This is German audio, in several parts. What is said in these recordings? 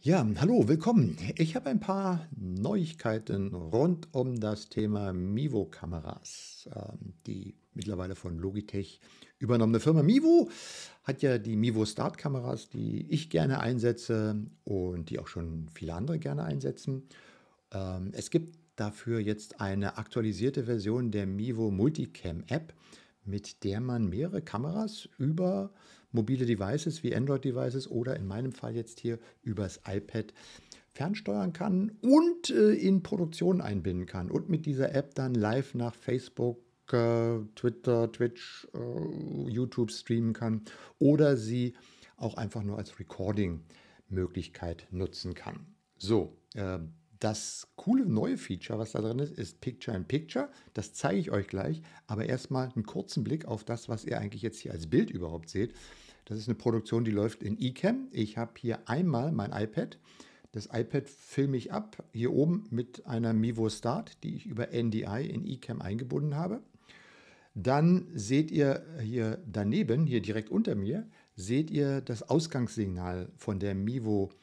Ja, hallo, willkommen. Ich habe ein paar Neuigkeiten rund um das Thema Mivo-Kameras. Ähm, die mittlerweile von Logitech übernommene Firma Mivo hat ja die Mivo Start-Kameras, die ich gerne einsetze und die auch schon viele andere gerne einsetzen. Ähm, es gibt dafür jetzt eine aktualisierte Version der Mivo Multicam-App mit der man mehrere Kameras über mobile Devices wie Android-Devices oder in meinem Fall jetzt hier übers iPad fernsteuern kann und äh, in Produktion einbinden kann und mit dieser App dann live nach Facebook, äh, Twitter, Twitch, äh, YouTube streamen kann oder sie auch einfach nur als Recording-Möglichkeit nutzen kann. So, ähm, das coole neue Feature, was da drin ist, ist Picture in Picture. Das zeige ich euch gleich. Aber erstmal einen kurzen Blick auf das, was ihr eigentlich jetzt hier als Bild überhaupt seht. Das ist eine Produktion, die läuft in eCam. Ich habe hier einmal mein iPad. Das iPad filme ich ab, hier oben mit einer Mivo Start, die ich über NDI in eCam eingebunden habe. Dann seht ihr hier daneben, hier direkt unter mir, seht ihr das Ausgangssignal von der Mivo Start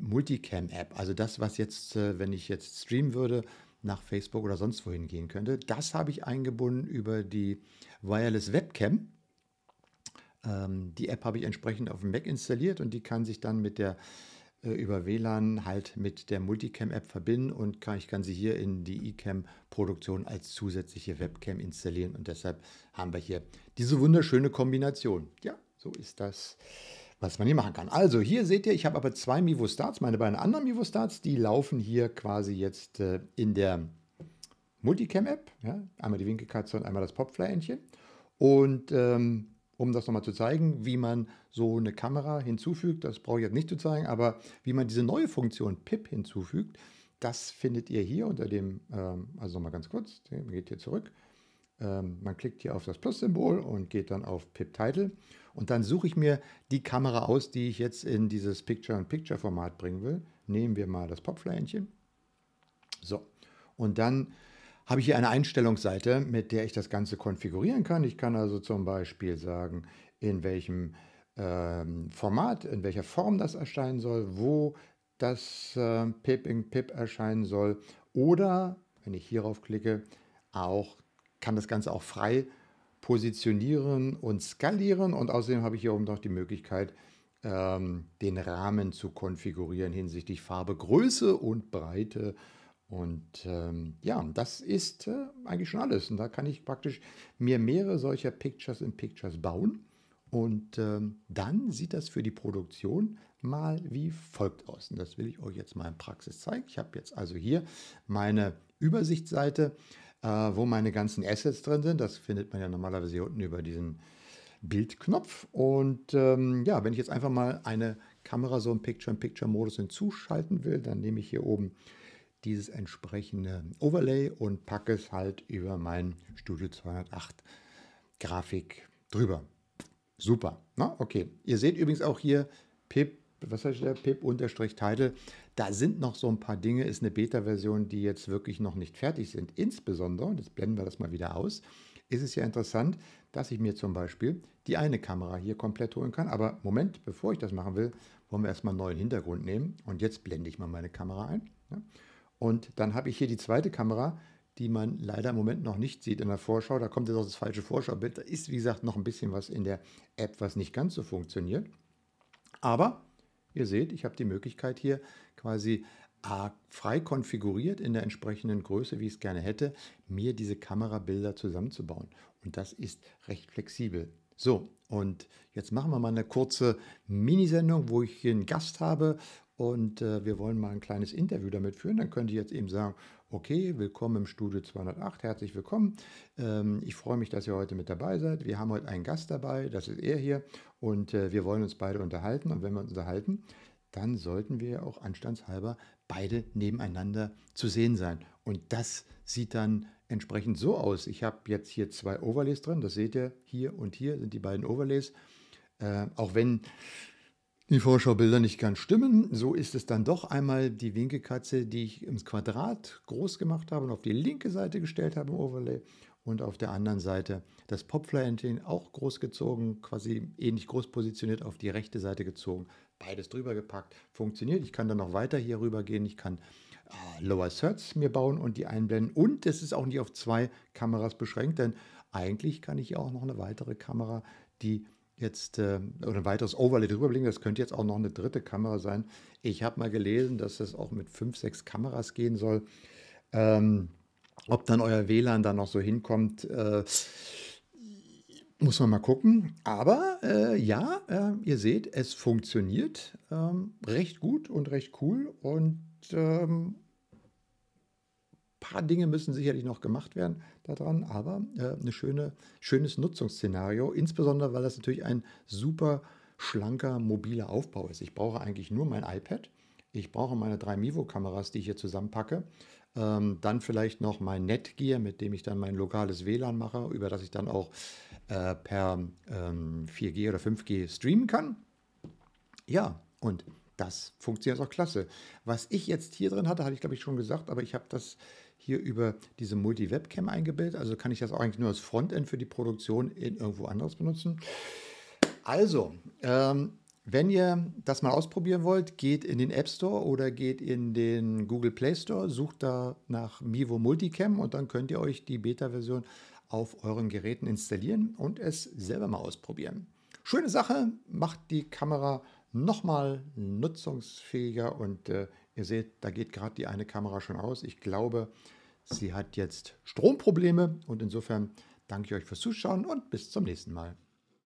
Multicam-App, also das, was jetzt, äh, wenn ich jetzt streamen würde, nach Facebook oder sonst wohin gehen könnte, das habe ich eingebunden über die Wireless Webcam. Ähm, die App habe ich entsprechend auf dem Mac installiert und die kann sich dann mit der äh, über WLAN halt mit der Multicam-App verbinden und kann, ich kann sie hier in die eCam-Produktion als zusätzliche Webcam installieren und deshalb haben wir hier diese wunderschöne Kombination. Ja, so ist das was man hier machen kann. Also hier seht ihr, ich habe aber zwei Mivo Starts, meine beiden anderen Mivo Starts, die laufen hier quasi jetzt äh, in der Multicam-App. Ja? Einmal die Winkelkatze und einmal das Popfly-Entchen. Und ähm, um das nochmal zu zeigen, wie man so eine Kamera hinzufügt, das brauche ich jetzt nicht zu zeigen, aber wie man diese neue Funktion PIP hinzufügt, das findet ihr hier unter dem, ähm, also nochmal ganz kurz, geht hier zurück, ähm, man klickt hier auf das Plus-Symbol und geht dann auf Pip-Title und dann suche ich mir die Kamera aus, die ich jetzt in dieses Picture-in-Picture-Format bringen will. Nehmen wir mal das Popfleinchen. So, und dann habe ich hier eine Einstellungsseite, mit der ich das Ganze konfigurieren kann. Ich kann also zum Beispiel sagen, in welchem ähm, Format, in welcher Form das erscheinen soll, wo das äh, Pip in Pip erscheinen soll oder, wenn ich hierauf klicke, auch kann das Ganze auch frei positionieren und skalieren. Und außerdem habe ich hier oben noch die Möglichkeit, ähm, den Rahmen zu konfigurieren hinsichtlich Farbe, Größe und Breite. Und ähm, ja, das ist äh, eigentlich schon alles. Und da kann ich praktisch mir mehrere solcher Pictures in Pictures bauen. Und ähm, dann sieht das für die Produktion mal wie folgt aus. Und das will ich euch jetzt mal in Praxis zeigen. Ich habe jetzt also hier meine Übersichtsseite äh, wo meine ganzen Assets drin sind. Das findet man ja normalerweise hier unten über diesen Bildknopf. Und ähm, ja, wenn ich jetzt einfach mal eine Kamera so im Picture-in-Picture-Modus hinzuschalten will, dann nehme ich hier oben dieses entsprechende Overlay und packe es halt über mein Studio 208 Grafik drüber. Super. Na, ne? okay. Ihr seht übrigens auch hier Pip, was heißt der? Pip-Title. Da sind noch so ein paar Dinge, ist eine Beta-Version, die jetzt wirklich noch nicht fertig sind. Insbesondere, und jetzt blenden wir das mal wieder aus, ist es ja interessant, dass ich mir zum Beispiel die eine Kamera hier komplett holen kann. Aber Moment, bevor ich das machen will, wollen wir erstmal einen neuen Hintergrund nehmen. Und jetzt blende ich mal meine Kamera ein. Und dann habe ich hier die zweite Kamera, die man leider im Moment noch nicht sieht in der Vorschau. Da kommt jetzt auch das falsche Vorschaubild. Da ist, wie gesagt, noch ein bisschen was in der App, was nicht ganz so funktioniert. Aber Ihr seht, ich habe die Möglichkeit hier quasi A, frei konfiguriert in der entsprechenden Größe, wie ich es gerne hätte, mir diese Kamerabilder zusammenzubauen. Und das ist recht flexibel. So, und jetzt machen wir mal eine kurze Minisendung, wo ich einen Gast habe und äh, wir wollen mal ein kleines Interview damit führen. Dann könnte ich jetzt eben sagen, Okay, willkommen im Studio 208, herzlich willkommen. Ähm, ich freue mich, dass ihr heute mit dabei seid. Wir haben heute einen Gast dabei, das ist er hier und äh, wir wollen uns beide unterhalten. Und wenn wir uns unterhalten, dann sollten wir auch anstandshalber beide nebeneinander zu sehen sein. Und das sieht dann entsprechend so aus. Ich habe jetzt hier zwei Overlays drin, das seht ihr, hier und hier sind die beiden Overlays. Äh, auch wenn die Vorschaubilder nicht ganz stimmen. So ist es dann doch einmal die winke Katze, die ich ins Quadrat groß gemacht habe und auf die linke Seite gestellt habe im Overlay. Und auf der anderen Seite das Popfly-Entchen auch groß gezogen, quasi ähnlich groß positioniert, auf die rechte Seite gezogen. Beides drüber gepackt. Funktioniert. Ich kann dann noch weiter hier rüber gehen. Ich kann äh, Lower Certs mir bauen und die einblenden. Und es ist auch nicht auf zwei Kameras beschränkt, denn eigentlich kann ich auch noch eine weitere Kamera, die jetzt äh, oder ein weiteres Overlay drüber bringen. Das könnte jetzt auch noch eine dritte Kamera sein. Ich habe mal gelesen, dass es auch mit fünf, sechs Kameras gehen soll. Ähm, ob dann euer WLAN da noch so hinkommt, äh, muss man mal gucken. Aber äh, ja, äh, ihr seht, es funktioniert ähm, recht gut und recht cool und ähm, paar Dinge müssen sicherlich noch gemacht werden daran, aber äh, ein schöne, schönes Nutzungsszenario, insbesondere weil das natürlich ein super schlanker, mobiler Aufbau ist. Ich brauche eigentlich nur mein iPad, ich brauche meine drei Mivo-Kameras, die ich hier zusammenpacke, ähm, dann vielleicht noch mein Netgear, mit dem ich dann mein lokales WLAN mache, über das ich dann auch äh, per ähm, 4G oder 5G streamen kann. Ja, und das funktioniert auch klasse. Was ich jetzt hier drin hatte, hatte ich glaube ich schon gesagt, aber ich habe das hier über diese Multi-Webcam eingebildet. Also kann ich das auch eigentlich nur als Frontend für die Produktion in irgendwo anders benutzen. Also, ähm, wenn ihr das mal ausprobieren wollt, geht in den App Store oder geht in den Google Play Store, sucht da nach Mivo Multicam und dann könnt ihr euch die Beta-Version auf euren Geräten installieren und es selber mal ausprobieren. Schöne Sache, macht die Kamera nochmal nutzungsfähiger und äh, ihr seht, da geht gerade die eine Kamera schon aus. Ich glaube, sie hat jetzt Stromprobleme und insofern danke ich euch fürs Zuschauen und bis zum nächsten Mal.